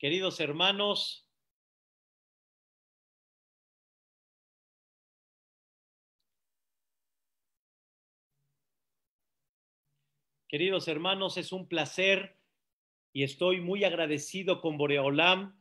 Queridos hermanos, queridos hermanos, es un placer y estoy muy agradecido con Boreolam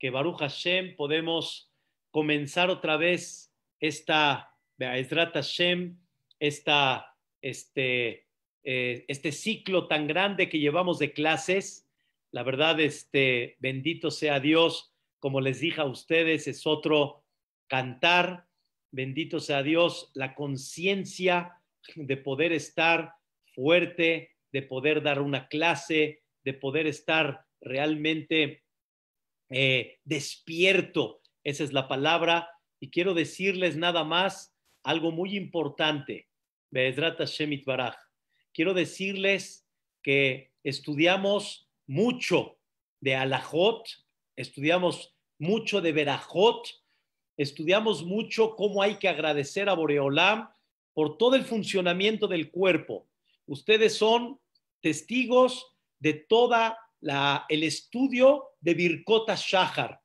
que Baruch Hashem podemos comenzar otra vez esta Be'ezrat Hashem, esta, este, eh, este ciclo tan grande que llevamos de clases la verdad, este, bendito sea Dios, como les dije a ustedes, es otro cantar, bendito sea Dios, la conciencia de poder estar fuerte, de poder dar una clase, de poder estar realmente eh, despierto, esa es la palabra, y quiero decirles nada más algo muy importante, Quiero decirles que estudiamos mucho de Alajot, estudiamos mucho de Berajot, estudiamos mucho cómo hay que agradecer a Boreolam por todo el funcionamiento del cuerpo. Ustedes son testigos de toda el estudio de Birkota Shahar,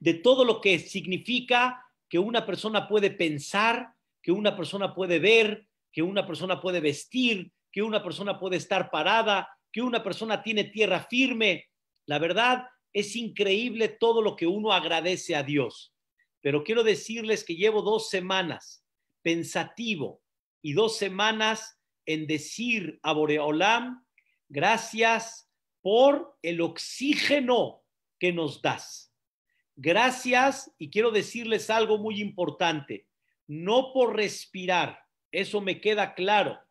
de todo lo que significa que una persona puede pensar, que una persona puede ver, que una persona puede vestir, que una persona puede estar parada, que una persona tiene tierra firme. La verdad, es increíble todo lo que uno agradece a Dios. Pero quiero decirles que llevo dos semanas pensativo y dos semanas en decir a Boreolam, gracias por el oxígeno que nos das. Gracias, y quiero decirles algo muy importante, no por respirar, eso me queda claro,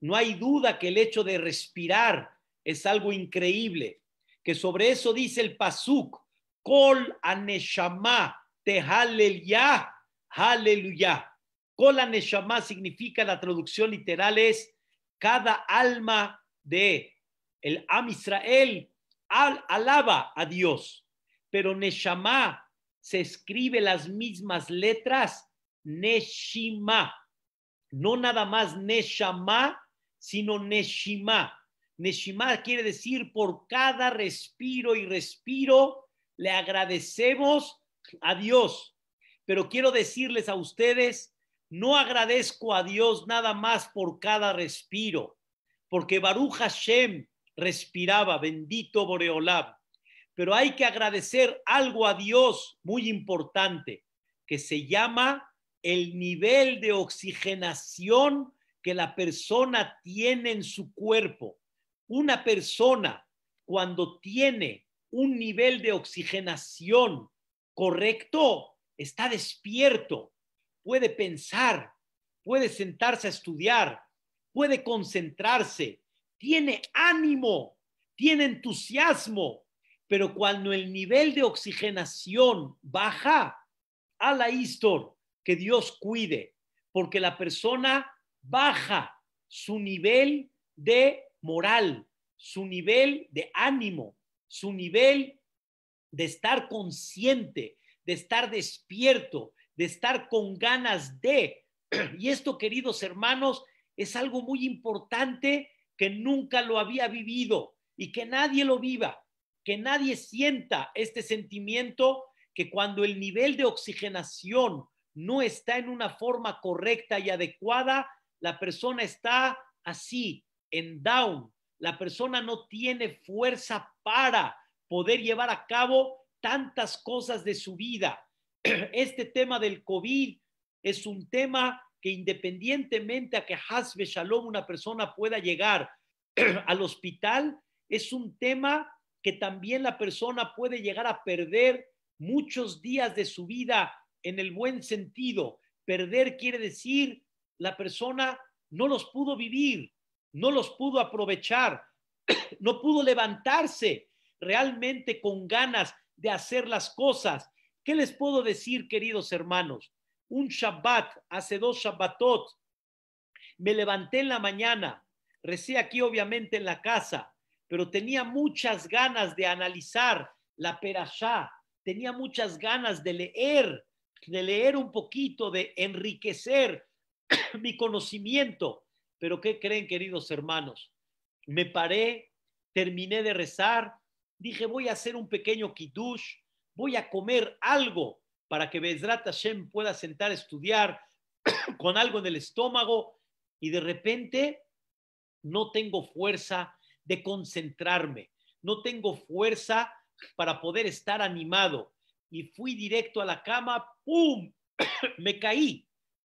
no hay duda que el hecho de respirar es algo increíble, que sobre eso dice el Pasuk, Kol Aneshama, te ya, aleluya. Kol Aneshama significa, la traducción literal es, cada alma de el Am Israel al, alaba a Dios, pero Neshama se escribe las mismas letras Neshima, no nada más Neshama, sino Neshima. Neshima quiere decir por cada respiro y respiro le agradecemos a Dios. Pero quiero decirles a ustedes, no agradezco a Dios nada más por cada respiro, porque Baruch Hashem respiraba, bendito Boreolab. Pero hay que agradecer algo a Dios muy importante, que se llama el nivel de oxigenación que la persona tiene en su cuerpo. Una persona cuando tiene un nivel de oxigenación correcto, está despierto, puede pensar, puede sentarse a estudiar, puede concentrarse, tiene ánimo, tiene entusiasmo, pero cuando el nivel de oxigenación baja, a la historia que Dios cuide, porque la persona baja su nivel de moral, su nivel de ánimo, su nivel de estar consciente, de estar despierto, de estar con ganas de. Y esto, queridos hermanos, es algo muy importante que nunca lo había vivido y que nadie lo viva, que nadie sienta este sentimiento que cuando el nivel de oxigenación no está en una forma correcta y adecuada, la persona está así, en down, la persona no tiene fuerza para poder llevar a cabo tantas cosas de su vida. Este tema del COVID es un tema que independientemente a que Hasbe Shalom una persona pueda llegar al hospital, es un tema que también la persona puede llegar a perder muchos días de su vida en el buen sentido. Perder quiere decir la persona no los pudo vivir, no los pudo aprovechar, no pudo levantarse realmente con ganas de hacer las cosas. ¿Qué les puedo decir, queridos hermanos? Un Shabbat, hace dos Shabbatot, me levanté en la mañana, recé aquí obviamente en la casa, pero tenía muchas ganas de analizar la perashá, tenía muchas ganas de leer, de leer un poquito, de enriquecer mi conocimiento. Pero ¿qué creen, queridos hermanos? Me paré, terminé de rezar, dije, voy a hacer un pequeño kiddush, voy a comer algo para que Bezrat Hashem pueda sentar a estudiar con algo en el estómago y de repente no tengo fuerza de concentrarme, no tengo fuerza para poder estar animado. Y fui directo a la cama, ¡pum! me caí,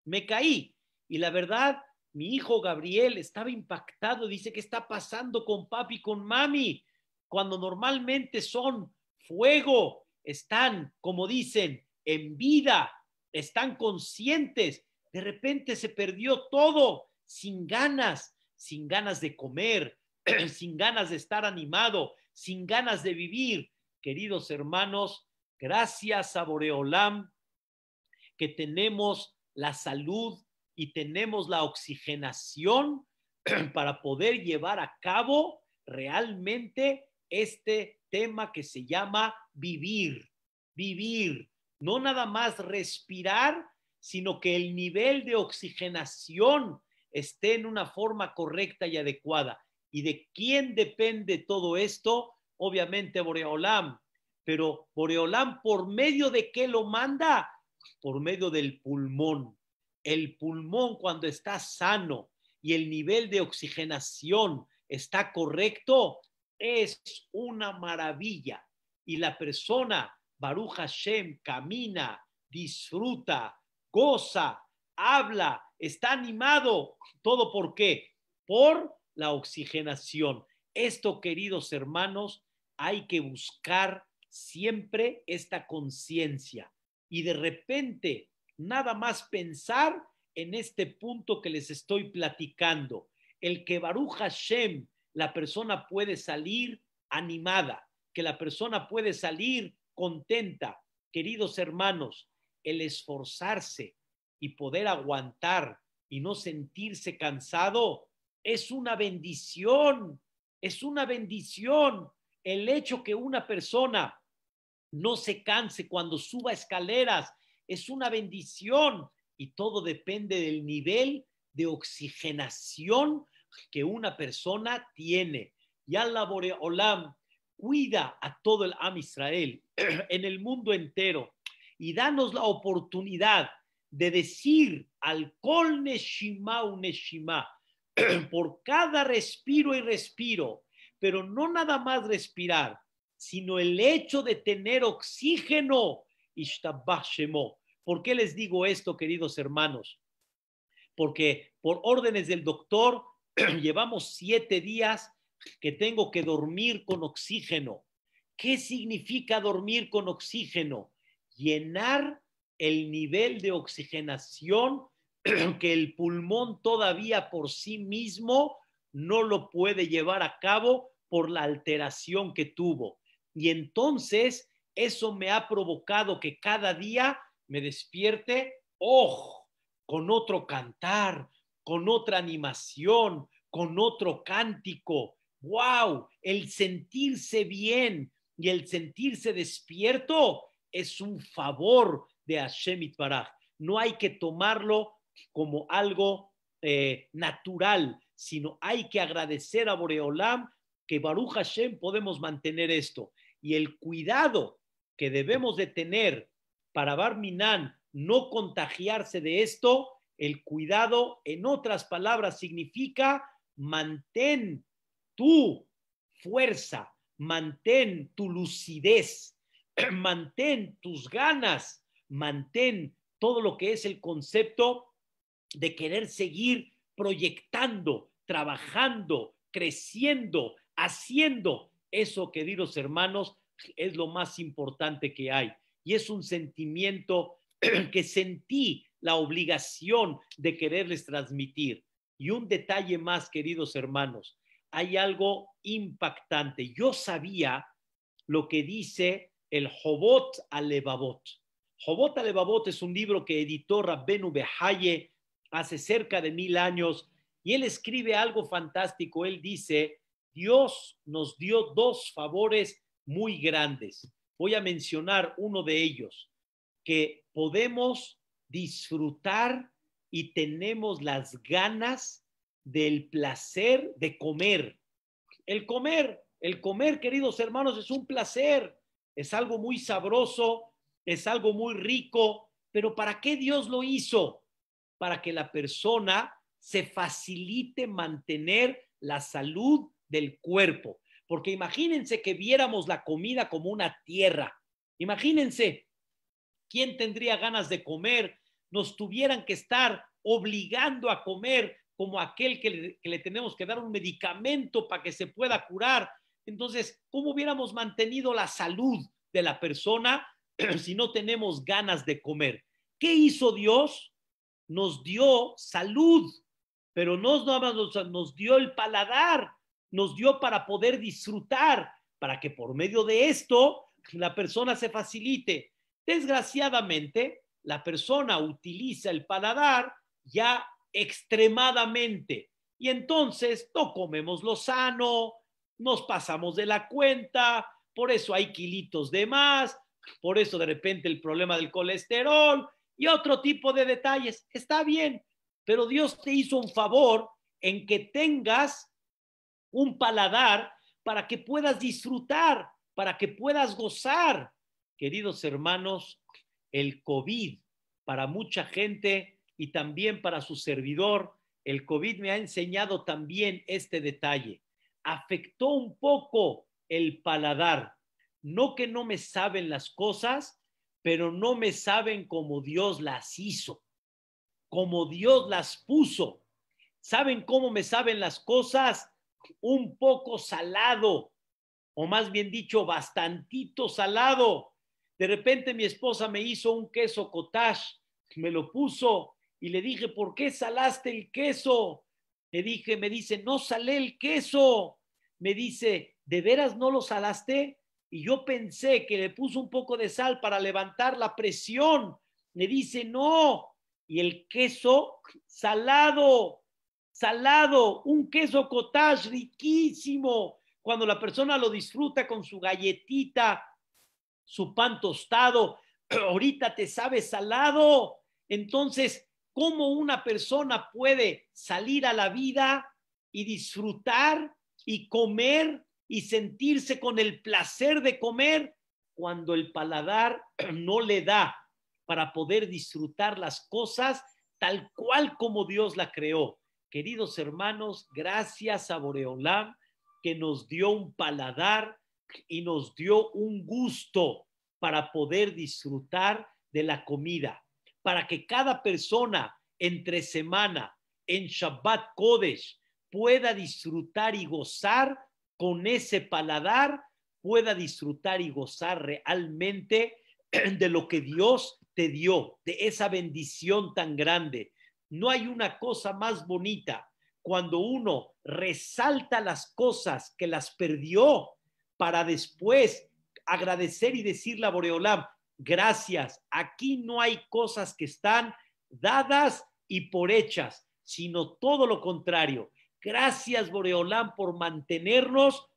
me caí. Y la verdad, mi hijo Gabriel estaba impactado, dice, que está pasando con papi, con mami? Cuando normalmente son fuego, están, como dicen, en vida, están conscientes, de repente se perdió todo, sin ganas, sin ganas de comer, sin ganas de estar animado, sin ganas de vivir. Queridos hermanos, gracias a Boreolam que tenemos la salud y tenemos la oxigenación para poder llevar a cabo realmente este tema que se llama vivir, vivir, no nada más respirar, sino que el nivel de oxigenación esté en una forma correcta y adecuada. ¿Y de quién depende todo esto? Obviamente Boreolam, pero Boreolam por medio de qué lo manda? Por medio del pulmón el pulmón cuando está sano y el nivel de oxigenación está correcto, es una maravilla. Y la persona, Baruch Hashem, camina, disfruta, goza, habla, está animado. ¿Todo por qué? Por la oxigenación. Esto, queridos hermanos, hay que buscar siempre esta conciencia. Y de repente nada más pensar en este punto que les estoy platicando, el que Baruch Hashem, la persona puede salir animada, que la persona puede salir contenta. Queridos hermanos, el esforzarse y poder aguantar y no sentirse cansado es una bendición, es una bendición. El hecho que una persona no se canse cuando suba escaleras, es una bendición y todo depende del nivel de oxigenación que una persona tiene. Ya la olam, cuida a todo el Am Israel en el mundo entero y danos la oportunidad de decir al Kol Neshima Uneshima por cada respiro y respiro, pero no nada más respirar, sino el hecho de tener oxígeno ¿Por qué les digo esto, queridos hermanos? Porque por órdenes del doctor llevamos siete días que tengo que dormir con oxígeno. ¿Qué significa dormir con oxígeno? Llenar el nivel de oxigenación que el pulmón todavía por sí mismo no lo puede llevar a cabo por la alteración que tuvo. Y entonces eso me ha provocado que cada día me despierte, ¡oh! Con otro cantar, con otra animación, con otro cántico. ¡Wow! El sentirse bien y el sentirse despierto es un favor de Hashem Itbaraj. No hay que tomarlo como algo eh, natural, sino hay que agradecer a Boreolam que Baruch Hashem podemos mantener esto. Y el cuidado que debemos de tener para Barminan no contagiarse de esto, el cuidado, en otras palabras, significa mantén tu fuerza, mantén tu lucidez, mantén tus ganas, mantén todo lo que es el concepto de querer seguir proyectando, trabajando, creciendo, haciendo eso, queridos hermanos, es lo más importante que hay. Y es un sentimiento que sentí la obligación de quererles transmitir. Y un detalle más, queridos hermanos, hay algo impactante. Yo sabía lo que dice el Jobot Alevabot. Jobot Alevabot es un libro que editó Rabbenu Behaye hace cerca de mil años y él escribe algo fantástico. Él dice, Dios nos dio dos favores muy grandes. Voy a mencionar uno de ellos, que podemos disfrutar y tenemos las ganas del placer de comer. El comer, el comer, queridos hermanos, es un placer, es algo muy sabroso, es algo muy rico, pero ¿para qué Dios lo hizo? Para que la persona se facilite mantener la salud del cuerpo porque imagínense que viéramos la comida como una tierra. Imagínense quién tendría ganas de comer, nos tuvieran que estar obligando a comer como aquel que le, tenemos que dar un medicamento para que se pueda curar. Entonces, ¿cómo hubiéramos mantenido la salud de la persona si no tenemos ganas de comer? ¿Qué hizo Dios? Nos dio salud, pero no nos dio el paladar, nos dio para poder disfrutar, para que por medio de esto la persona se facilite. Desgraciadamente, la persona utiliza el paladar ya extremadamente y entonces no comemos lo sano, nos pasamos de la cuenta, por eso hay kilitos de más, por eso de repente el problema del colesterol y otro tipo de detalles. Está bien, pero Dios te hizo un favor en que tengas un paladar para que puedas disfrutar, para que puedas gozar. Queridos hermanos, el COVID para mucha gente y también para su servidor, el COVID me ha enseñado también este detalle. Afectó un poco el paladar. No que no me saben las cosas, pero no me saben como Dios las hizo, como Dios las puso. ¿Saben cómo me saben las cosas? un poco salado, o más bien dicho, bastantito salado. De repente mi esposa me hizo un queso cottage, me lo puso y le dije, ¿por qué salaste el queso? Le dije, me dice, no salé el queso. Me dice, ¿de veras no lo salaste? Y yo pensé que le puso un poco de sal para levantar la presión. Me dice, no. Y el queso salado salado, un queso cottage riquísimo, cuando la persona lo disfruta con su galletita, su pan tostado, ahorita te sabe salado. Entonces, ¿cómo una persona puede salir a la vida y disfrutar y comer y sentirse con el placer de comer cuando el paladar no le da para poder disfrutar las cosas tal cual como Dios la creó? Queridos hermanos, gracias a Boreolam que nos dio un paladar y nos dio un gusto para poder disfrutar de la comida, para que cada persona entre semana en Shabbat Kodesh pueda disfrutar y gozar con ese paladar, pueda disfrutar y gozar realmente de lo que Dios te dio, de esa bendición tan grande, no hay una cosa más bonita cuando uno resalta las cosas que las perdió para después agradecer y decirle a Boreolam, gracias, aquí no hay cosas que están dadas y por hechas, sino todo lo contrario. Gracias, Boreolam, por mantenernos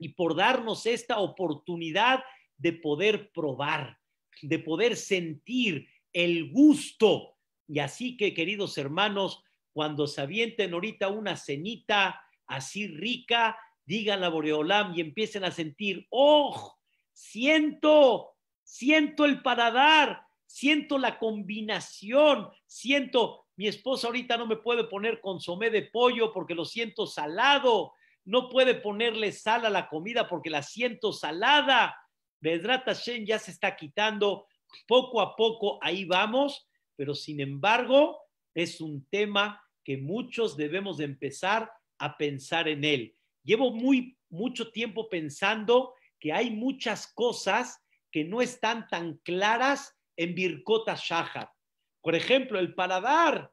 y por darnos esta oportunidad de poder probar, de poder sentir el gusto y así que, queridos hermanos, cuando se avienten ahorita una cenita así rica, digan la Boreolam y empiecen a sentir, ¡oh! Siento, siento el paradar siento la combinación, siento, mi esposa ahorita no me puede poner consomé de pollo porque lo siento salado, no puede ponerle sal a la comida porque la siento salada. Vedrata Shen ya se está quitando, poco a poco ahí vamos pero sin embargo es un tema que muchos debemos empezar a pensar en él. Llevo muy mucho tiempo pensando que hay muchas cosas que no están tan claras en Birkota Shahar. Por ejemplo, el paladar,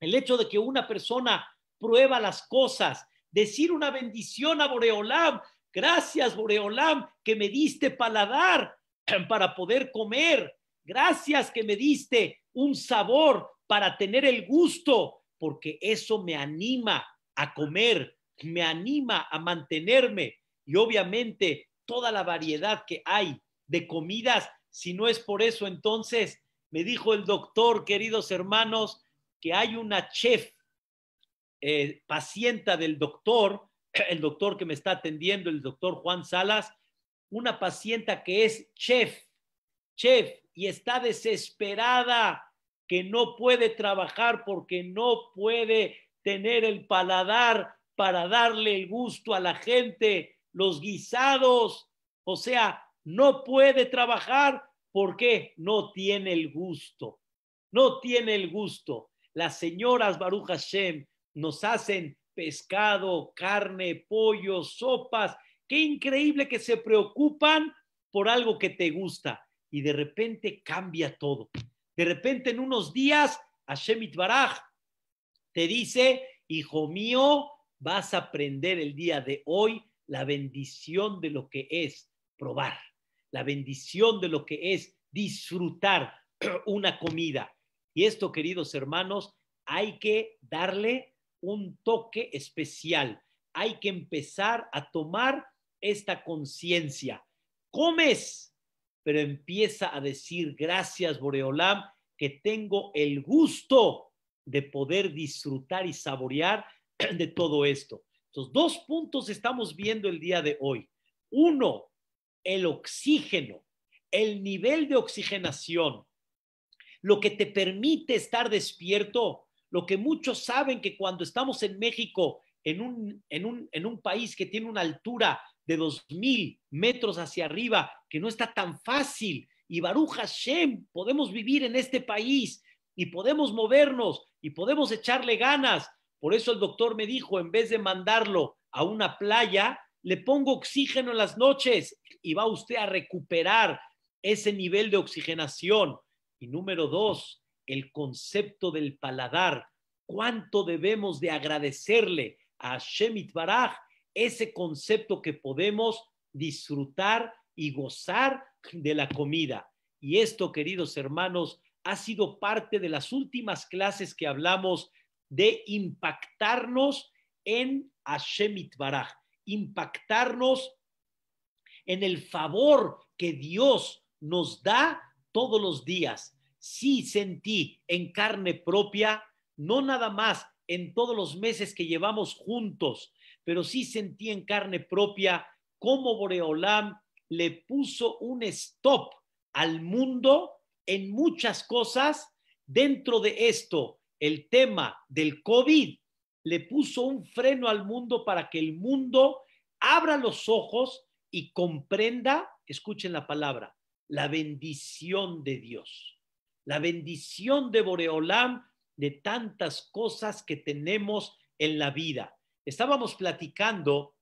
el hecho de que una persona prueba las cosas, decir una bendición a Boreolam, gracias Boreolam que me diste paladar para poder comer, Gracias que me diste un sabor para tener el gusto, porque eso me anima a comer, me anima a mantenerme. Y obviamente toda la variedad que hay de comidas, si no es por eso, entonces me dijo el doctor, queridos hermanos, que hay una chef eh, paciente del doctor, el doctor que me está atendiendo, el doctor Juan Salas, una paciente que es chef, chef, y está desesperada que no puede trabajar porque no puede tener el paladar para darle el gusto a la gente, los guisados, o sea, no puede trabajar porque no tiene el gusto, no tiene el gusto. Las señoras Baruch Hashem nos hacen pescado, carne, pollo, sopas. Qué increíble que se preocupan por algo que te gusta y de repente cambia todo. De repente en unos días Hashem Itbaraj te dice, hijo mío, vas a aprender el día de hoy la bendición de lo que es probar, la bendición de lo que es disfrutar una comida. Y esto, queridos hermanos, hay que darle un toque especial. Hay que empezar a tomar esta conciencia. Comes pero empieza a decir gracias Boreolam que tengo el gusto de poder disfrutar y saborear de todo esto. Entonces, dos puntos estamos viendo el día de hoy. Uno, el oxígeno, el nivel de oxigenación, lo que te permite estar despierto, lo que muchos saben que cuando estamos en México, en un, país que tiene una altura de 2.000 metros hacia arriba, que no está tan fácil. Y Baruch Hashem, podemos vivir en este país y podemos movernos y podemos echarle ganas. Por eso el doctor me dijo, en vez de mandarlo a una playa, le pongo oxígeno en las noches y va usted a recuperar ese nivel de oxigenación. Y número dos, el concepto del paladar. ¿Cuánto debemos de agradecerle a Shemit Baraj ese concepto que podemos disfrutar y gozar de la comida. Y esto, queridos hermanos, ha sido parte de las últimas clases que hablamos de impactarnos en Hashemit Baraj, impactarnos en el favor que Dios nos da todos los días. Sí sentí en carne propia, no nada más en todos los meses que llevamos juntos, pero sí sentí en carne propia cómo Boreolam le puso un stop al mundo en muchas cosas. Dentro de esto, el tema del COVID le puso un freno al mundo para que el mundo abra los ojos y comprenda, escuchen la palabra, la bendición de Dios, la bendición de Boreolam de tantas cosas que tenemos en la vida. Estábamos platicando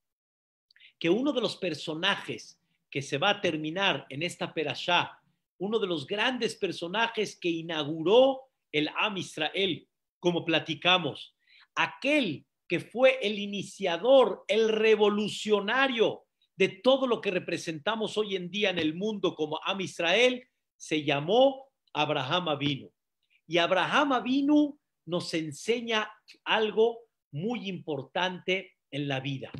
que uno de los personajes que se va a terminar en esta perashá, uno de los grandes personajes que inauguró el Am Israel, como platicamos, aquel que fue el iniciador, el revolucionario de todo lo que representamos hoy en día en el mundo como Am Israel, se llamó Abraham Avinu. Y Abraham Avinu nos enseña algo muy importante en la vida,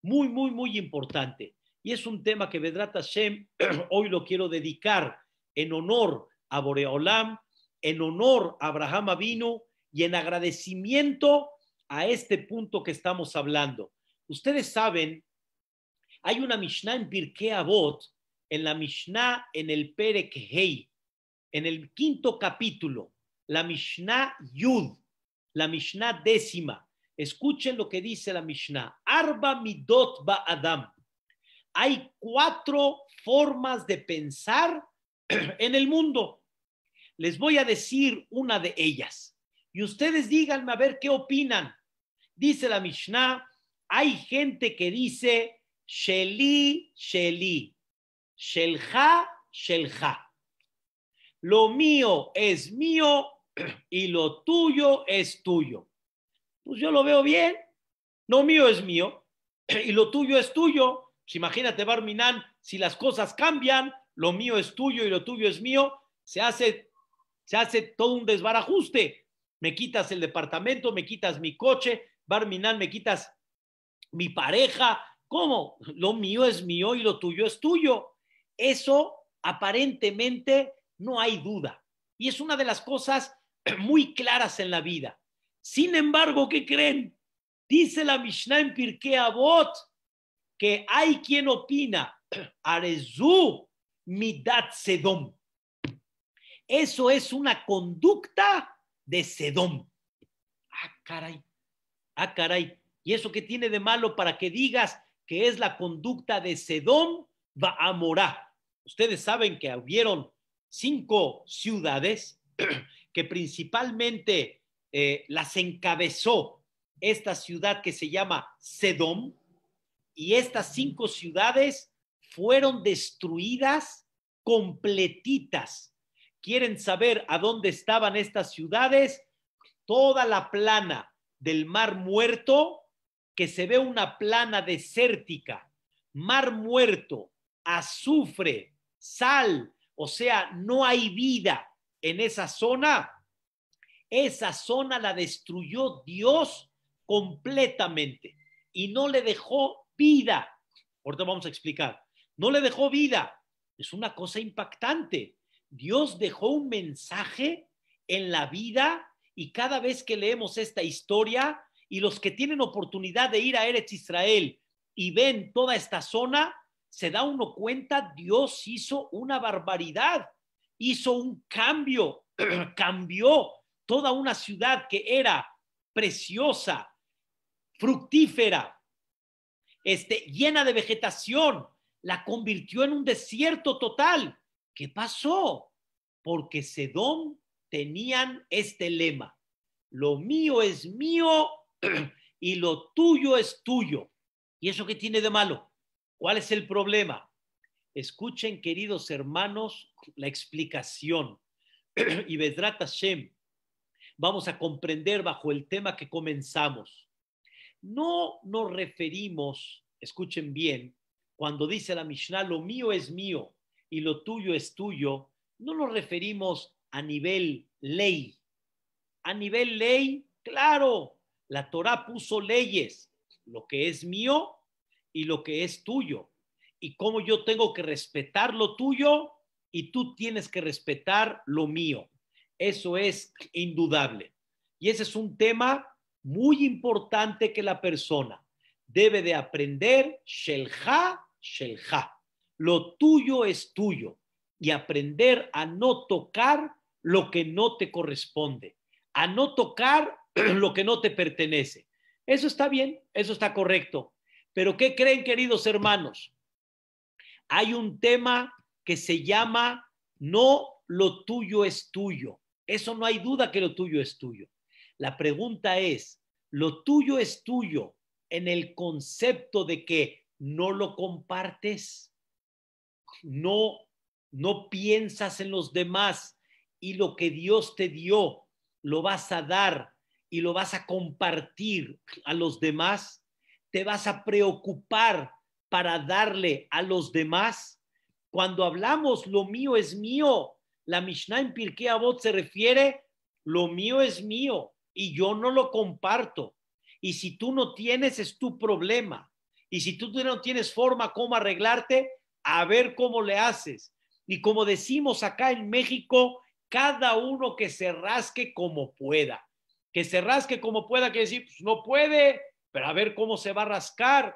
muy, muy, muy importante. Y es un tema que Vedrat Hashem hoy lo quiero dedicar en honor a Boreolam, en honor a Abraham Avino y en agradecimiento a este punto que estamos hablando. Ustedes saben, hay una Mishnah en Pirkei Avot, en la Mishnah en el Perek Hei, en el quinto capítulo, la Mishnah Yud, la Mishnah décima. Escuchen lo que dice la Mishnah. Arba midot ba Adam hay cuatro formas de pensar en el mundo. Les voy a decir una de ellas. Y ustedes díganme a ver qué opinan. Dice la Mishnah, hay gente que dice, Sheli, Sheli, Shelha Shelha Lo mío es mío y lo tuyo es tuyo. Pues yo lo veo bien. Lo mío es mío y lo tuyo es tuyo. Imagínate, Barminan, si las cosas cambian, lo mío es tuyo y lo tuyo es mío, se hace, se hace todo un desbarajuste. Me quitas el departamento, me quitas mi coche, Barminan, me quitas mi pareja. ¿Cómo? Lo mío es mío y lo tuyo es tuyo. Eso aparentemente no hay duda. Y es una de las cosas muy claras en la vida. Sin embargo, ¿qué creen? Dice la Mishnah en Pirkei Avot, que hay quien opina, Arezú Midat Sedom. Eso es una conducta de Sedom. Ah, caray. Ah, caray. ¿Y eso qué tiene de malo para que digas que es la conducta de Sedom va a morar? Ustedes saben que hubieron cinco ciudades que principalmente eh, las encabezó esta ciudad que se llama Sedom, y estas cinco ciudades fueron destruidas completitas. ¿Quieren saber a dónde estaban estas ciudades? Toda la plana del Mar Muerto, que se ve una plana desértica, Mar Muerto, azufre, sal, o sea, no hay vida en esa zona. Esa zona la destruyó Dios completamente y no le dejó vida. Ahorita vamos a explicar. No le dejó vida. Es una cosa impactante. Dios dejó un mensaje en la vida y cada vez que leemos esta historia y los que tienen oportunidad de ir a Eretz Israel y ven toda esta zona, se da uno cuenta, Dios hizo una barbaridad, hizo un cambio, cambió toda una ciudad que era preciosa, fructífera, este, llena de vegetación, la convirtió en un desierto total. ¿Qué pasó? Porque Sedón tenían este lema, lo mío es mío y lo tuyo es tuyo. ¿Y eso qué tiene de malo? ¿Cuál es el problema? Escuchen, queridos hermanos, la explicación. y Vedrat Hashem, vamos a comprender bajo el tema que comenzamos no nos referimos, escuchen bien, cuando dice la Mishnah, lo mío es mío y lo tuyo es tuyo, no nos referimos a nivel ley. A nivel ley, claro, la Torah puso leyes, lo que es mío y lo que es tuyo. Y cómo yo tengo que respetar lo tuyo y tú tienes que respetar lo mío. Eso es indudable. Y ese es un tema muy importante que la persona debe de aprender Shelja, Shelja. Lo tuyo es tuyo y aprender a no tocar lo que no te corresponde, a no tocar lo que no te pertenece. Eso está bien, eso está correcto. Pero ¿qué creen, queridos hermanos? Hay un tema que se llama no lo tuyo es tuyo. Eso no hay duda que lo tuyo es tuyo. La pregunta es, ¿lo tuyo es tuyo en el concepto de que no lo compartes? No, no piensas en los demás y lo que Dios te dio lo vas a dar y lo vas a compartir a los demás. Te vas a preocupar para darle a los demás. Cuando hablamos lo mío es mío, la Mishnah en Pirkei Avot se refiere lo mío es mío y yo no lo comparto. Y si tú no tienes, es tu problema. Y si tú no tienes forma cómo arreglarte, a ver cómo le haces. Y como decimos acá en México, cada uno que se rasque como pueda. Que se rasque como pueda, que decir, pues no puede, pero a ver cómo se va a rascar.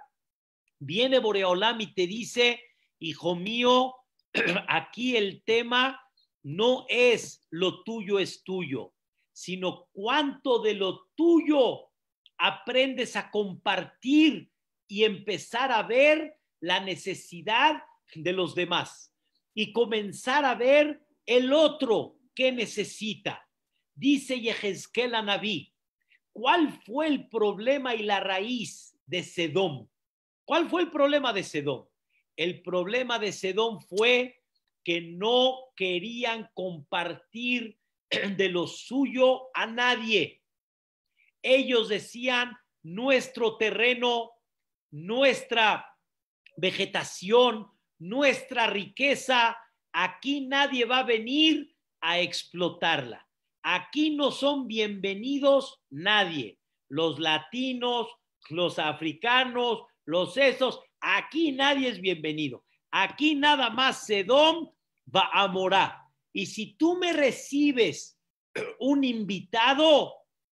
Viene Boreolam y te dice, hijo mío, aquí el tema no es lo tuyo es tuyo sino cuánto de lo tuyo aprendes a compartir y empezar a ver la necesidad de los demás y comenzar a ver el otro que necesita. Dice Yehezkel Naví, ¿cuál fue el problema y la raíz de Sedón? ¿Cuál fue el problema de Sedón? El problema de Sedón fue que no querían compartir de lo suyo a nadie. Ellos decían, nuestro terreno, nuestra vegetación, nuestra riqueza, aquí nadie va a venir a explotarla. Aquí no son bienvenidos nadie. Los latinos, los africanos, los esos, aquí nadie es bienvenido. Aquí nada más Sedón va a morar. Y si tú me recibes un invitado,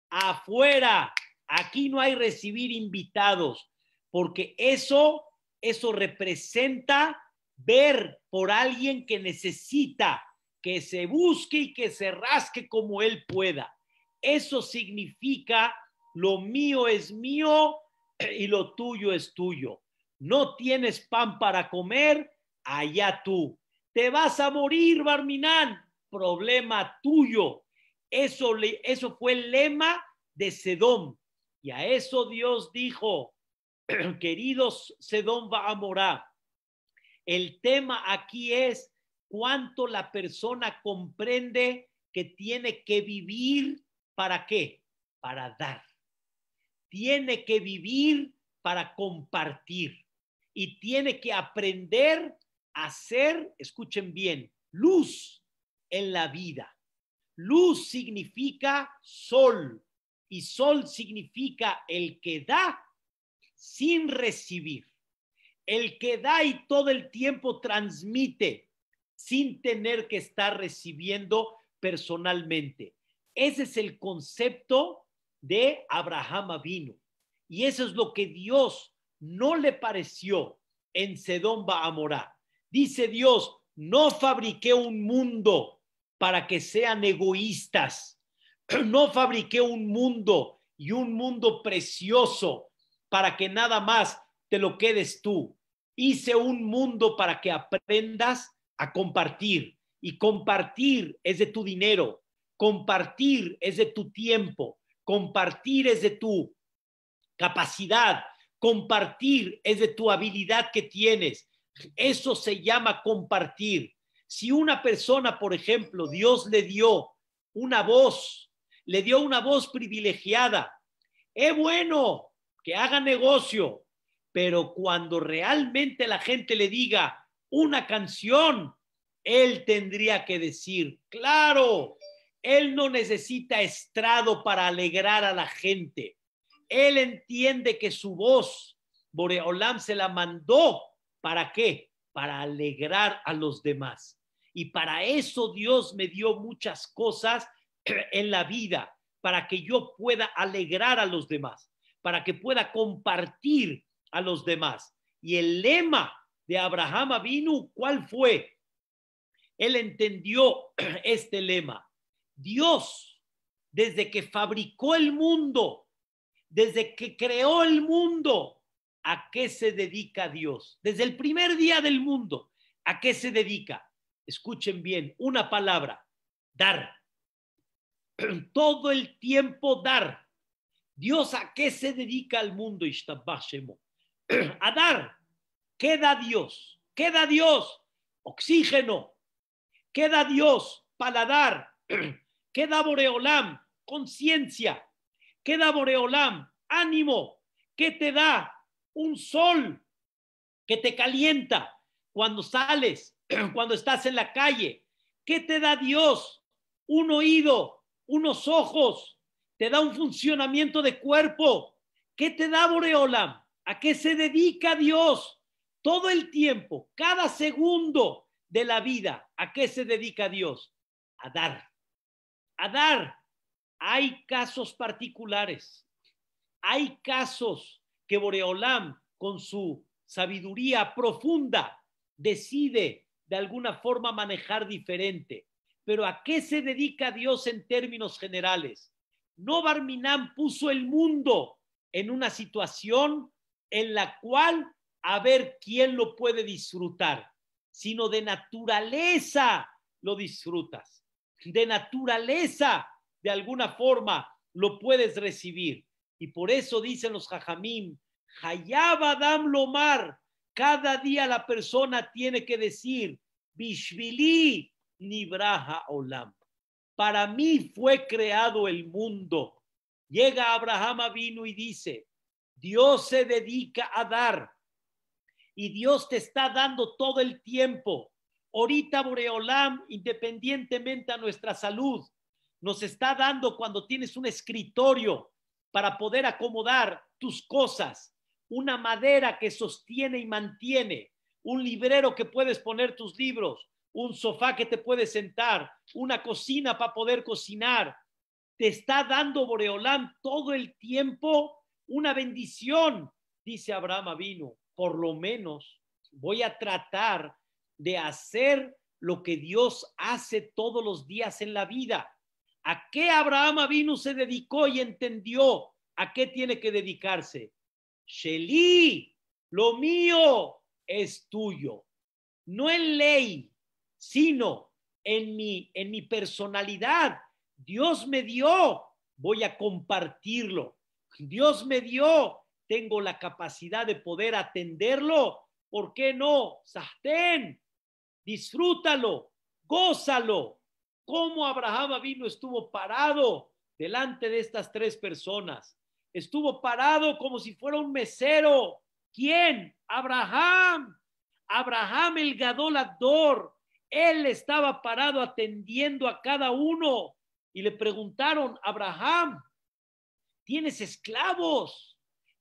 afuera, aquí no hay recibir invitados, porque eso, eso representa ver por alguien que necesita, que se busque y que se rasque como él pueda. Eso significa lo mío es mío eh, y lo tuyo es tuyo. No tienes pan para comer, allá tú. Te vas a morir, Barminán, Problema tuyo. Eso, le, eso fue el lema de Sedón. Y a eso Dios dijo, queridos Sedón va a morar. El tema aquí es cuánto la persona comprende que tiene que vivir para qué? Para dar. Tiene que vivir para compartir y tiene que aprender hacer, escuchen bien, luz en la vida. Luz significa sol y sol significa el que da sin recibir. El que da y todo el tiempo transmite sin tener que estar recibiendo personalmente. Ese es el concepto de Abraham avino Y eso es lo que Dios no le pareció en Sedón morar Dice Dios, no fabriqué un mundo para que sean egoístas. No fabriqué un mundo y un mundo precioso para que nada más te lo quedes tú. Hice un mundo para que aprendas a compartir. Y compartir es de tu dinero, compartir es de tu tiempo, compartir es de tu capacidad, compartir es de tu habilidad que tienes, eso se llama compartir. Si una persona, por ejemplo, Dios le dio una voz, le dio una voz privilegiada, es bueno que haga negocio, pero cuando realmente la gente le diga una canción, él tendría que decir, claro, él no necesita estrado para alegrar a la gente. Él entiende que su voz, Boreolam se la mandó ¿Para qué? Para alegrar a los demás. Y para eso Dios me dio muchas cosas en la vida, para que yo pueda alegrar a los demás, para que pueda compartir a los demás. Y el lema de Abraham Avinu, ¿cuál fue? Él entendió este lema. Dios, desde que fabricó el mundo, desde que creó el mundo, a qué se dedica Dios. Desde el primer día del mundo, ¿a qué se dedica? Escuchen bien, una palabra, dar. Todo el tiempo dar. Dios a qué se dedica al mundo, A dar. ¿Qué da Dios? ¿Qué da Dios? Oxígeno. ¿Qué da Dios? Paladar. ¿Qué da Boreolam? Conciencia. ¿Qué da Boreolam? Ánimo. ¿Qué te da? un sol que te calienta cuando sales, cuando estás en la calle. ¿Qué te da Dios? Un oído, unos ojos, te da un funcionamiento de cuerpo. ¿Qué te da Boreola? ¿A qué se dedica Dios? Todo el tiempo, cada segundo de la vida, ¿a qué se dedica Dios? A dar. A dar. Hay casos particulares. Hay casos que Boreolam, con su sabiduría profunda, decide de alguna forma manejar diferente. Pero ¿a qué se dedica Dios en términos generales? No Barminam puso el mundo en una situación en la cual a ver quién lo puede disfrutar, sino de naturaleza lo disfrutas, de naturaleza de alguna forma lo puedes recibir. Y por eso dicen los jajamim, Hayaba Adam Lomar, cada día la persona tiene que decir, Bishvili Nibraha Olam. Para mí fue creado el mundo. Llega Abraham vino y dice, Dios se dedica a dar y Dios te está dando todo el tiempo. Ahorita Boreolam, independientemente a nuestra salud, nos está dando cuando tienes un escritorio, para poder acomodar tus cosas, una madera que sostiene y mantiene, un librero que puedes poner tus libros, un sofá que te puedes sentar, una cocina para poder cocinar. Te está dando Boreolán todo el tiempo una bendición, dice Abraham vino. Por lo menos voy a tratar de hacer lo que Dios hace todos los días en la vida. ¿A qué Abraham vino, se dedicó y entendió a qué tiene que dedicarse? Shelí, lo mío es tuyo. No en ley, sino en mi, en mi personalidad. Dios me dio, voy a compartirlo. Dios me dio, tengo la capacidad de poder atenderlo. ¿Por qué no? Sastén, disfrútalo, gózalo cómo Abraham vino estuvo parado delante de estas tres personas. Estuvo parado como si fuera un mesero. ¿Quién? Abraham. Abraham el gadolador. Él estaba parado atendiendo a cada uno. Y le preguntaron, Abraham, ¿tienes esclavos?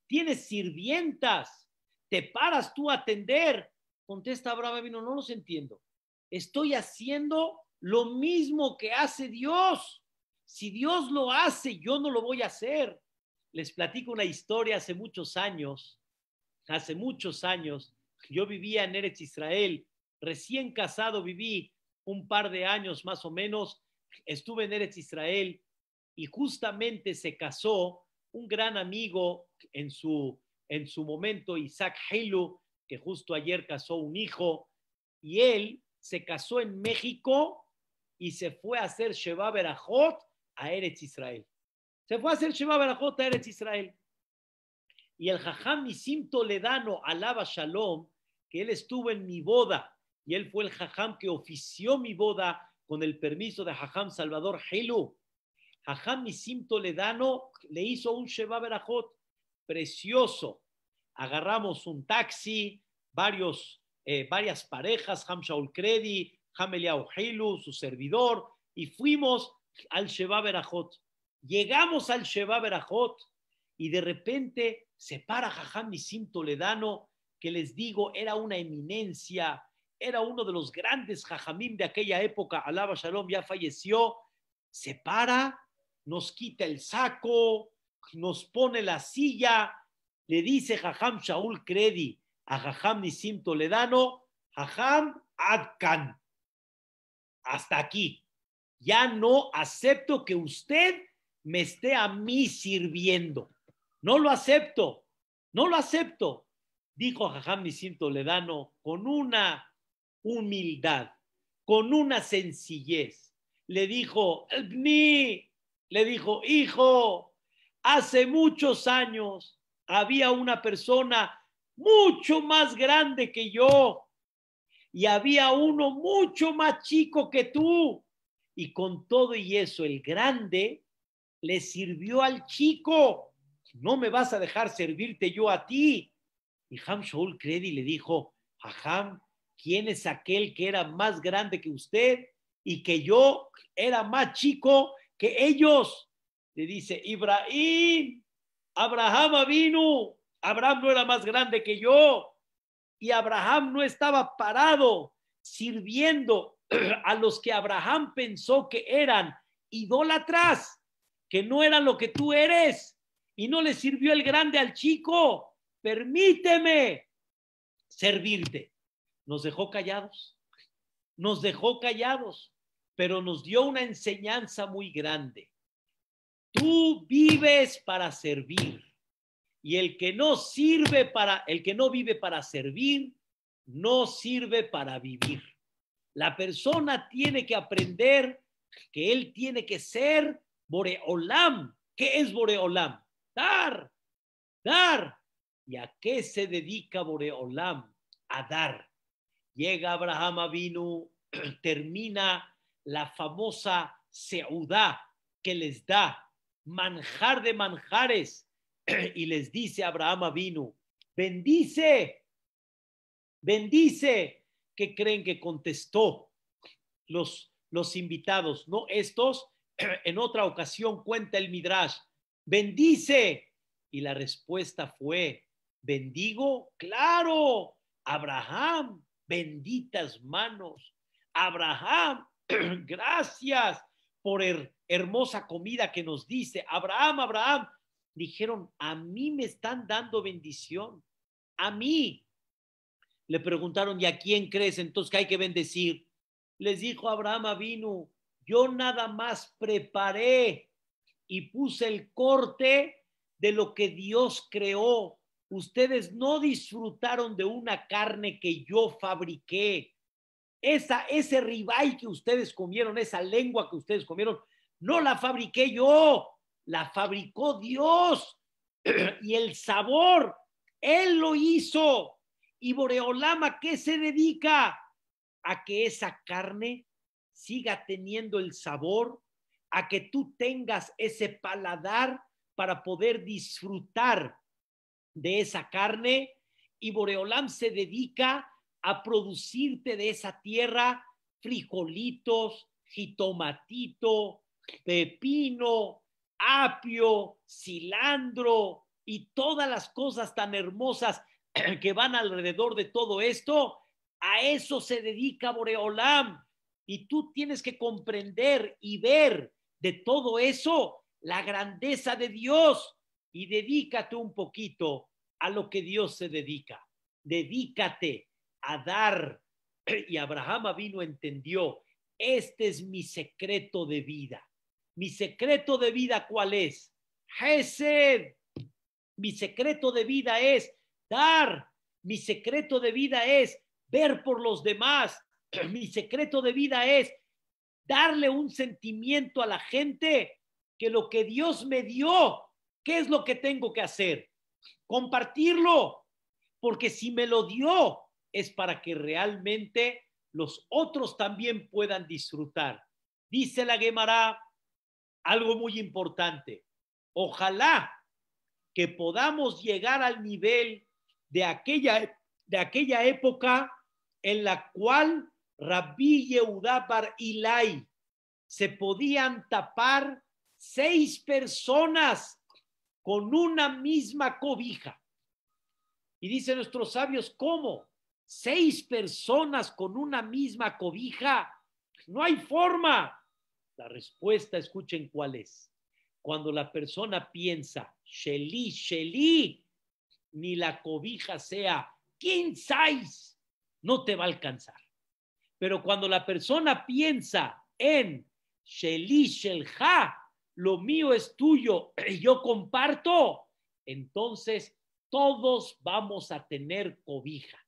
¿Tienes sirvientas? ¿Te paras tú a atender? Contesta Abraham, vino, no los entiendo. Estoy haciendo lo mismo que hace Dios. Si Dios lo hace, yo no lo voy a hacer. Les platico una historia hace muchos años. Hace muchos años yo vivía en Eretz Israel, recién casado viví un par de años más o menos, estuve en Eretz Israel y justamente se casó un gran amigo en su, en su momento, Isaac Helu, que justo ayer casó un hijo, y él se casó en México y se fue a hacer Sheba Berajot a Eretz Israel. Se fue a hacer Sheba Berajot a Eretz Israel. Y el Jajam Isim Toledano alaba Shalom, que él estuvo en mi boda y él fue el Jajam que ofició mi boda con el permiso de Jajam Salvador Helu. Jajam Isim Toledano le hizo un Sheba Berajot precioso. Agarramos un taxi, varios, eh, varias parejas, Ham Shaul Credi, Hameliao Heilu, su servidor, y fuimos al Sheba Berajot. Llegamos al Sheba Berajot y de repente se para Jajam Nisim Toledano, que les digo, era una eminencia, era uno de los grandes Jajamim de aquella época, Alaba Shalom, ya falleció, se para, nos quita el saco, nos pone la silla, le dice Jajam Shaul Credi a Jajam Nisim Toledano, Jajam Adkan, hasta aquí. Ya no acepto que usted me esté a mí sirviendo. No lo acepto, no lo acepto. Dijo Jajam Nisim Toledano con una humildad, con una sencillez. Le dijo, ni, le dijo, hijo, hace muchos años había una persona mucho más grande que yo y había uno mucho más chico que tú. Y con todo y eso, el grande le sirvió al chico. No me vas a dejar servirte yo a ti. Y Ham Shaul Credi le dijo a Ham, ¿quién es aquel que era más grande que usted y que yo era más chico que ellos? Le dice, Ibrahim, Abraham vino, Abraham no era más grande que yo y Abraham no estaba parado sirviendo a los que Abraham pensó que eran idólatras, que no eran lo que tú eres, y no le sirvió el grande al chico, permíteme servirte. Nos dejó callados, nos dejó callados, pero nos dio una enseñanza muy grande. Tú vives para servir. Y el que no sirve para, el que no vive para servir, no sirve para vivir. La persona tiene que aprender que él tiene que ser Boreolam. ¿Qué es Boreolam? Dar, dar. ¿Y a qué se dedica Boreolam? A dar. Llega Abraham vino, termina la famosa Seudá que les da, manjar de manjares y les dice a Abraham bendice, bendice, que creen que contestó los, los invitados, no estos, en otra ocasión cuenta el Midrash, bendice. Y la respuesta fue, bendigo, claro, Abraham, benditas manos, Abraham, gracias por hermosa comida que nos dice, Abraham, Abraham, dijeron, a mí me están dando bendición, a mí. Le preguntaron, ¿y a quién crees entonces que hay que bendecir? Les dijo Abraham vino, yo nada más preparé y puse el corte de lo que Dios creó. Ustedes no disfrutaron de una carne que yo fabriqué. Esa, ese ribay que ustedes comieron, esa lengua que ustedes comieron, no la fabriqué yo, la fabricó Dios y el sabor, Él lo hizo. Y Boreolama, ¿qué se dedica? A que esa carne siga teniendo el sabor, a que tú tengas ese paladar para poder disfrutar de esa carne. Y Boreolam se dedica a producirte de esa tierra frijolitos, jitomatito, pepino, apio, cilantro y todas las cosas tan hermosas que van alrededor de todo esto, a eso se dedica Boreolam. Y tú tienes que comprender y ver de todo eso la grandeza de Dios y dedícate un poquito a lo que Dios se dedica. Dedícate a dar. Y Abraham vino entendió, este es mi secreto de vida. Mi secreto de vida, ¿cuál es? Hesed. Mi secreto de vida es dar. Mi secreto de vida es ver por los demás. Mi secreto de vida es darle un sentimiento a la gente que lo que Dios me dio, ¿qué es lo que tengo que hacer? Compartirlo, porque si me lo dio es para que realmente los otros también puedan disfrutar. Dice la Gemara, algo muy importante. Ojalá que podamos llegar al nivel de aquella, de aquella época en la cual Rabbi Yehudá Bar se podían tapar seis personas con una misma cobija. Y dice nuestros sabios, ¿cómo? Seis personas con una misma cobija. No hay forma. La respuesta, escuchen cuál es. Cuando la persona piensa, Sheli, ni la cobija sea, quien sais? No te va a alcanzar. Pero cuando la persona piensa en Sheli, Shelja, lo mío es tuyo, yo comparto, entonces todos vamos a tener cobija.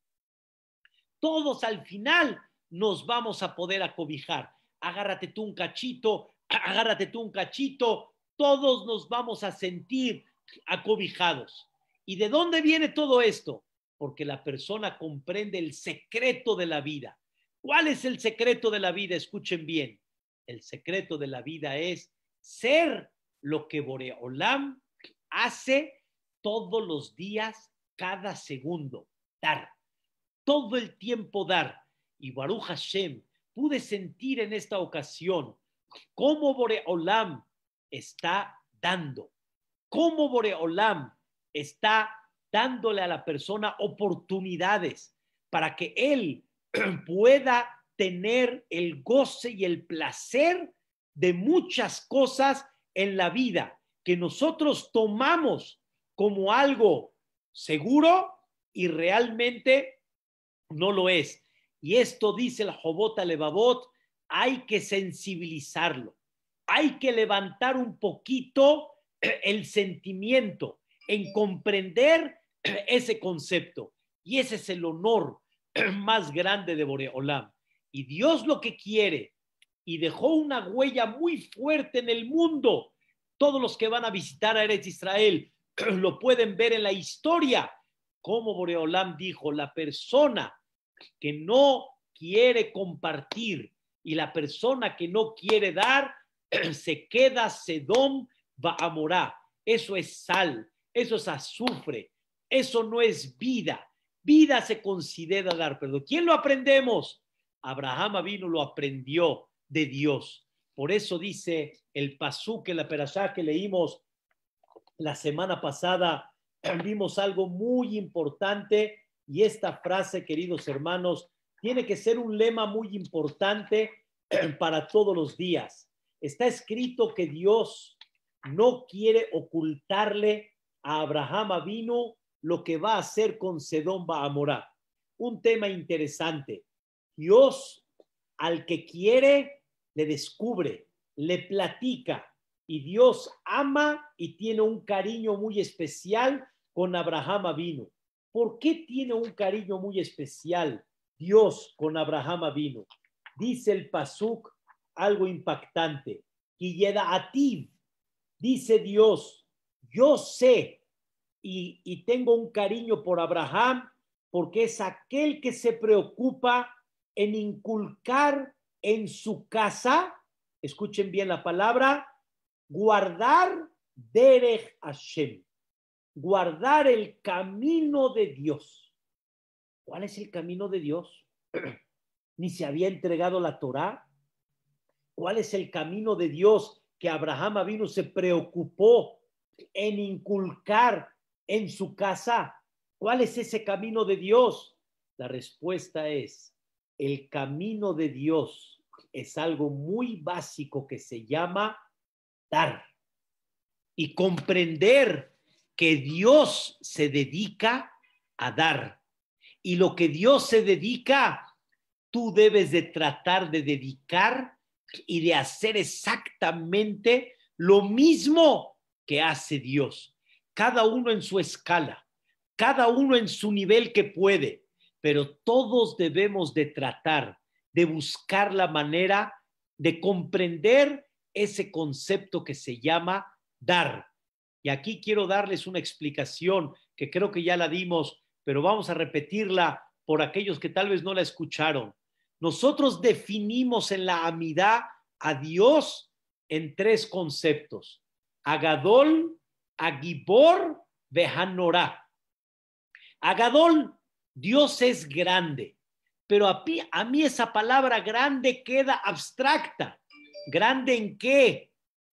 Todos al final nos vamos a poder acobijar agárrate tú un cachito, agárrate tú un cachito, todos nos vamos a sentir acobijados. ¿Y de dónde viene todo esto? Porque la persona comprende el secreto de la vida. ¿Cuál es el secreto de la vida? Escuchen bien. El secreto de la vida es ser lo que Boreolam hace todos los días, cada segundo, dar. Todo el tiempo dar. Y Baruch Hashem, pude sentir en esta ocasión cómo Boreolam está dando, cómo Boreolam está dándole a la persona oportunidades para que él pueda tener el goce y el placer de muchas cosas en la vida que nosotros tomamos como algo seguro y realmente no lo es. Y esto dice el Jobot Levavot, hay que sensibilizarlo, hay que levantar un poquito eh, el sentimiento en comprender eh, ese concepto. Y ese es el honor eh, más grande de Boreolam. Y Dios lo que quiere, y dejó una huella muy fuerte en el mundo. Todos los que van a visitar a Eretz Israel lo pueden ver en la historia, como Boreolam dijo, la persona que no quiere compartir y la persona que no quiere dar se queda sedón va a morar. Eso es sal, eso es azufre, eso no es vida. Vida se considera dar, pero ¿quién lo aprendemos? Abraham vino lo aprendió de Dios. Por eso dice el pasú que la perashá que leímos la semana pasada, vimos algo muy importante y esta frase, queridos hermanos, tiene que ser un lema muy importante para todos los días. Está escrito que Dios no quiere ocultarle a Abraham Avino lo que va a hacer con Sedón Morá. Un tema interesante. Dios al que quiere le descubre, le platica y Dios ama y tiene un cariño muy especial con Abraham Avino. ¿Por qué tiene un cariño muy especial Dios con Abraham vino? Dice el Pasuk algo impactante. Y a ti, dice Dios, yo sé y, y tengo un cariño por Abraham porque es aquel que se preocupa en inculcar en su casa, escuchen bien la palabra, guardar Derech Hashem, guardar el camino de Dios. ¿Cuál es el camino de Dios? Ni se había entregado la Torá. ¿Cuál es el camino de Dios que Abraham vino se preocupó en inculcar en su casa? ¿Cuál es ese camino de Dios? La respuesta es, el camino de Dios es algo muy básico que se llama dar y comprender que Dios se dedica a dar. Y lo que Dios se dedica, tú debes de tratar de dedicar y de hacer exactamente lo mismo que hace Dios. Cada uno en su escala, cada uno en su nivel que puede, pero todos debemos de tratar de buscar la manera de comprender ese concepto que se llama dar y aquí quiero darles una explicación que creo que ya la dimos, pero vamos a repetirla por aquellos que tal vez no la escucharon. Nosotros definimos en la amidad a Dios en tres conceptos: Agadol, Agibor, Behanorá. Agadol, Dios es grande, pero a mí esa palabra grande queda abstracta. ¿Grande en qué?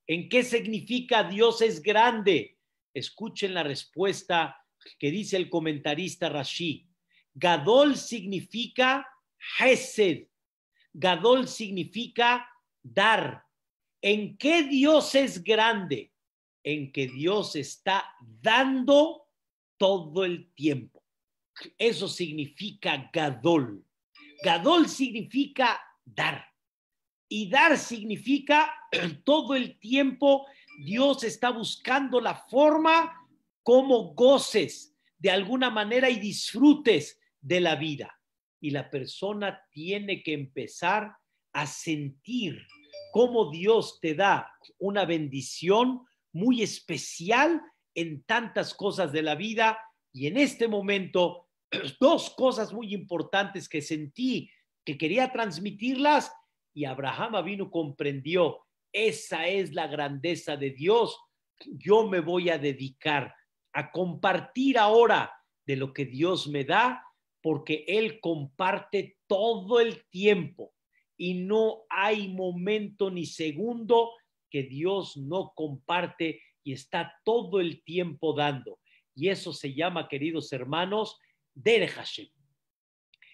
¿En qué significa Dios es grande? Escuchen la respuesta que dice el comentarista Rashi. Gadol significa Hesed. Gadol significa dar. ¿En qué Dios es grande? En que Dios está dando todo el tiempo. Eso significa Gadol. Gadol significa dar. Y dar significa todo el tiempo Dios está buscando la forma como goces de alguna manera y disfrutes de la vida. Y la persona tiene que empezar a sentir cómo Dios te da una bendición muy especial en tantas cosas de la vida. Y en este momento, dos cosas muy importantes que sentí que quería transmitirlas y Abraham vino comprendió, esa es la grandeza de Dios. Yo me voy a dedicar a compartir ahora de lo que Dios me da, porque Él comparte todo el tiempo y no hay momento ni segundo que Dios no comparte y está todo el tiempo dando. Y eso se llama, queridos hermanos, Der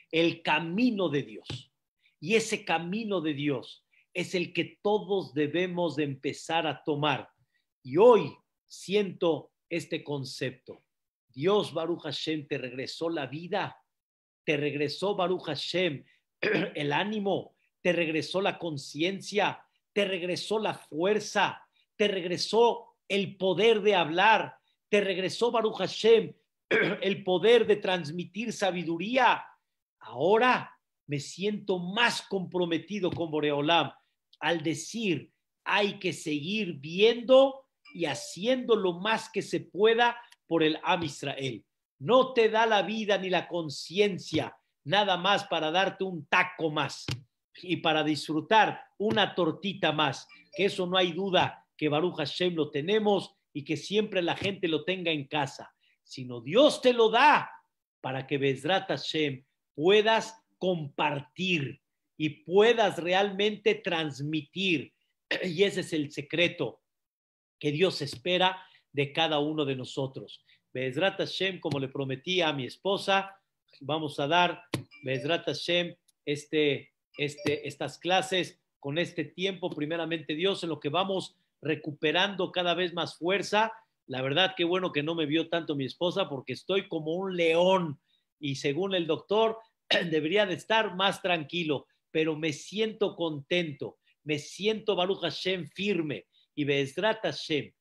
el camino de Dios. Y ese camino de Dios es el que todos debemos de empezar a tomar. Y hoy siento este concepto. Dios, Baruch Hashem, te regresó la vida, te regresó, Baruch Hashem, el ánimo, te regresó la conciencia, te regresó la fuerza, te regresó el poder de hablar, te regresó, Baruch Hashem, el poder de transmitir sabiduría. Ahora me siento más comprometido con Boreolam al decir hay que seguir viendo y haciendo lo más que se pueda por el Am Israel. No te da la vida ni la conciencia nada más para darte un taco más y para disfrutar una tortita más, que eso no hay duda que Baruch Hashem lo tenemos y que siempre la gente lo tenga en casa, sino Dios te lo da para que Bezrat Hashem puedas compartir y puedas realmente transmitir. Y ese es el secreto que Dios espera de cada uno de nosotros. Bezrat como le prometí a mi esposa, vamos a dar Bezrat este, este, estas clases con este tiempo, primeramente Dios, en lo que vamos recuperando cada vez más fuerza. La verdad, qué bueno que no me vio tanto mi esposa porque estoy como un león y según el doctor, debería de estar más tranquilo, pero me siento contento, me siento Baruch Hashem firme y Bezrat Hashem,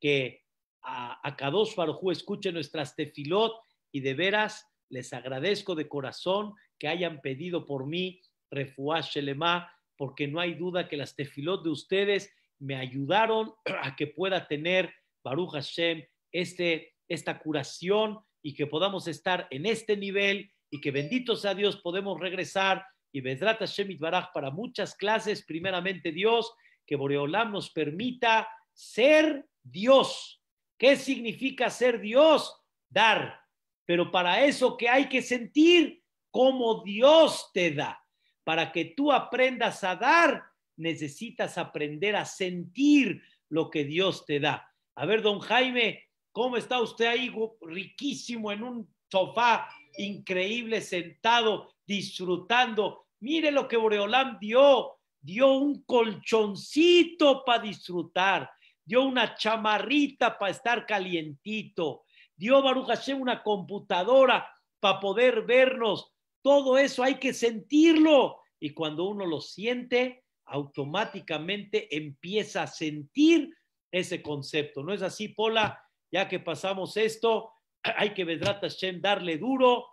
que a, a Kadosh Baruj escuche nuestras tefilot y de veras les agradezco de corazón que hayan pedido por mí ...Refuah Shelema, porque no hay duda que las tefilot de ustedes me ayudaron a que pueda tener Baruch Hashem este, esta curación y que podamos estar en este nivel y que bendito sea Dios podemos regresar y Vedrat Shemit Baraj para muchas clases, primeramente Dios, que Boreolam nos permita ser Dios. ¿Qué significa ser Dios? Dar. Pero para eso que hay que sentir como Dios te da. Para que tú aprendas a dar, necesitas aprender a sentir lo que Dios te da. A ver, don Jaime, ¿cómo está usted ahí riquísimo en un sofá increíble sentado, disfrutando. Mire lo que Boreolam dio, dio un colchoncito para disfrutar, dio una chamarrita para estar calientito, dio Baruch Hashem una computadora para poder vernos. Todo eso hay que sentirlo. Y cuando uno lo siente, automáticamente empieza a sentir ese concepto. ¿No es así, Pola? Ya que pasamos esto, hay que bedrata shem darle duro,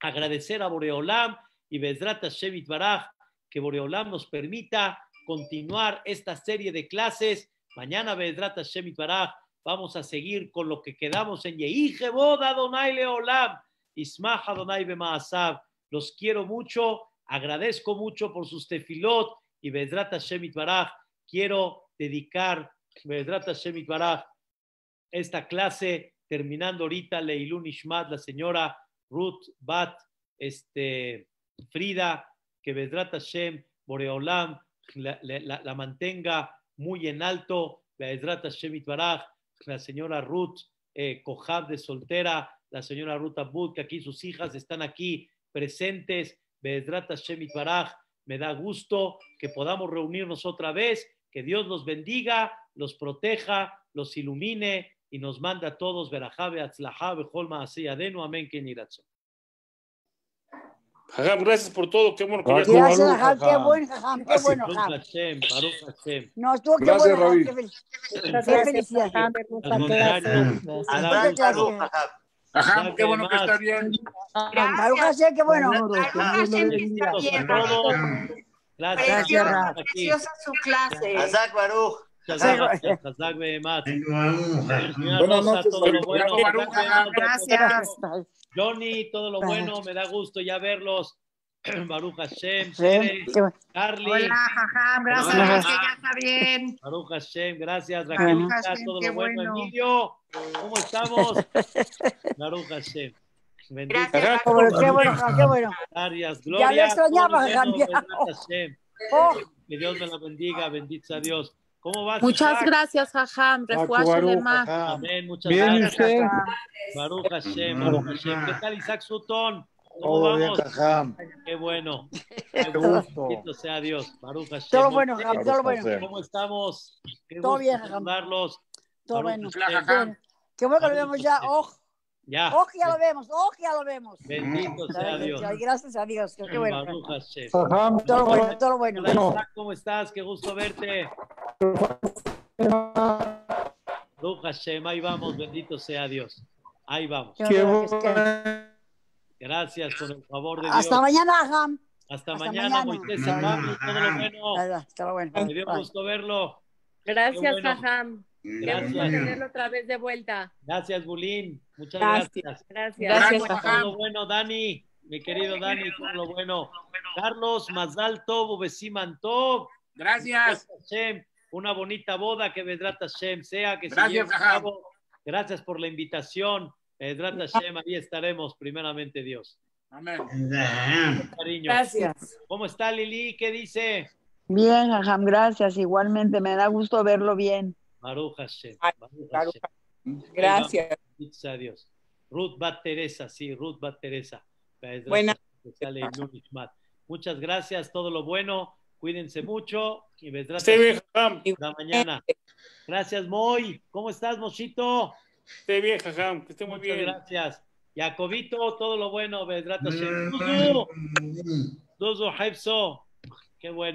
agradecer a Boreolam y bedrata shemit Itbaraj, que Boreolam nos permita continuar esta serie de clases. Mañana bedrata shemit Itbaraj vamos a seguir con lo que quedamos en Yehijebod donay Leolam, Ismah Adonai Bemaasab. Los quiero mucho, agradezco mucho por sus tefilot y bedrata shemit Quiero dedicar bedrata shemit Itbaraj esta clase terminando ahorita Leilun Ishmad, la señora Ruth Bat, este, Frida, que vedrata Hashem, Boreolam, la, mantenga muy en alto, Vedrat Hashem la señora Ruth eh, Kohab de soltera, la señora Ruth Abud, que aquí sus hijas están aquí presentes, Vedrat Hashem me da gusto que podamos reunirnos otra vez, que Dios los bendiga, los proteja, los ilumine, y nos manda a todos verajave Atzlajabe, Holma, así, Adenu, Amén, gracias por todo. Qué bueno que Gracias, Qué bueno, Qué bueno, bueno. qué bueno que está bien. qué bueno. que está bien. Gracias, todo lo bueno. Gracias. Johnny, todo lo bueno, me da gusto ya verlos. Baruch Hashem, Carly. Hola, gracias, está bien. Baruch Hashem, gracias, Raquelita, todo lo bueno. Emilio, ¿cómo estamos? Baruch Hashem. Gracias, qué bueno, qué bueno. Ya oh. Que Dios me la bendiga, bendito Dios. ¿Cómo vas? Muchas gracias, gracias, Jajam. Ah, de más. Amén, muchas ¿Bien gracias. Baruch Hashem, ah. Baruch Hashem. ¿Qué tal, Isaac Sutón? ¿Cómo Todo vamos? Bien, Jajam. Qué bueno. Qué gusto. Bendito sea Dios. Baruch Hashem. Todo bueno, Jajam. Todo bueno. ¿Cómo estamos? Todo bien, Jajam. Saludarlos. Todo bueno. Jajam. Qué bueno que lo vemos ya. ¡Oh! Ya. Ojo, ya lo vemos, ojo, ya lo vemos. Bendito sea Dios. Gracias a Dios. Qué bueno. Todo lo bueno, todo bueno. ¿cómo estás? Qué gusto verte. Hashem, ahí vamos, bendito sea Dios. Ahí vamos. Gracias, por el favor de Dios. Hasta mañana, Hasta, mañana, Moisés todo lo bueno. Hasta bueno. Me dio gusto verlo. Gracias, Ham. Gracias. tenerlo otra vez de vuelta. Gracias, Bulín. Muchas gracias. Gracias. Gracias, Todo lo bueno, Dani. Mi querido Dani, todo lo bueno. Carlos Mazal Tobo, Besimantov. Gracias una bonita boda que Vedrata Hashem sea, que Gracias, Gracias por la invitación. Vedrat Hashem, ahí estaremos, primeramente Dios. Amén. Gracias. ¿Cómo está Lili? ¿Qué dice? Bien, Ajam, gracias. Igualmente, me da gusto verlo bien. Maruja Shem. Gracias. Gracias a Dios. Ruth Bat Teresa, sí, Ruth Bat Teresa. Buenas. Muchas gracias, todo lo bueno. Cuídense mucho y me la mañana. Gracias, Moy. ¿Cómo estás, Mochito? Esté bien, Jajam, que esté muy Muchas bien. Gracias. Jacobito, todo lo bueno, Vedrata qué bueno.